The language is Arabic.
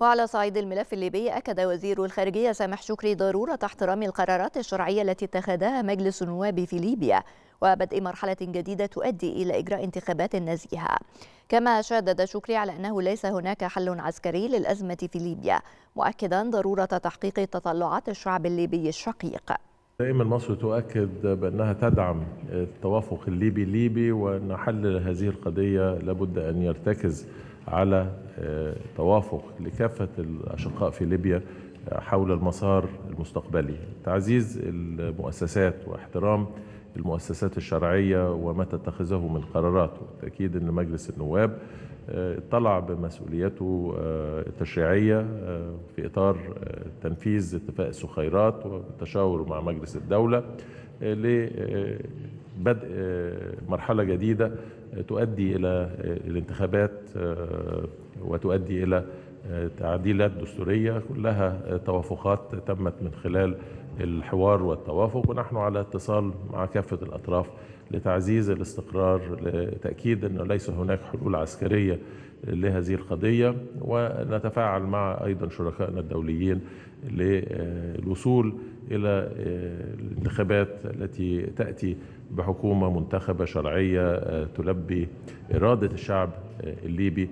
وعلى صعيد الملف الليبي أكد وزير الخارجية سامح شكري ضرورة احترام القرارات الشرعية التي اتخذها مجلس النواب في ليبيا وبدء مرحلة جديدة تؤدي إلى إجراء انتخابات نزيهة كما شدد شكري على أنه ليس هناك حل عسكري للأزمة في ليبيا مؤكدا ضرورة تحقيق تطلعات الشعب الليبي الشقيق دائما مصر تؤكد بأنها تدعم التوافق الليبي الليبي وأن حل هذه القضية لابد أن يرتكز على آه، توافق لكافة الأشقاء في ليبيا آه، حول المسار المستقبلي تعزيز المؤسسات واحترام المؤسسات الشرعية وما تتخذه من قرارات بالتأكيد أن مجلس النواب آه، طلع بمسؤوليته آه، التشريعية آه، في إطار تنفيذ اتفاق السخيرات والتشاور مع مجلس الدولة لبدء مرحلة جديدة تؤدي الى آه، الانتخابات آه، وتؤدي الى آه، تعديلات دستوريه كلها توافقات تمت من خلال الحوار والتوافق ونحن على اتصال مع كافه الاطراف لتعزيز الاستقرار لتاكيد انه ليس هناك حلول عسكريه لهذه القضيه ونتفاعل مع ايضا شركائنا الدوليين للوصول الى الانتخابات التي تاتي بحكومه منتخبه شرعيه تلبي بإرادة الشعب الليبي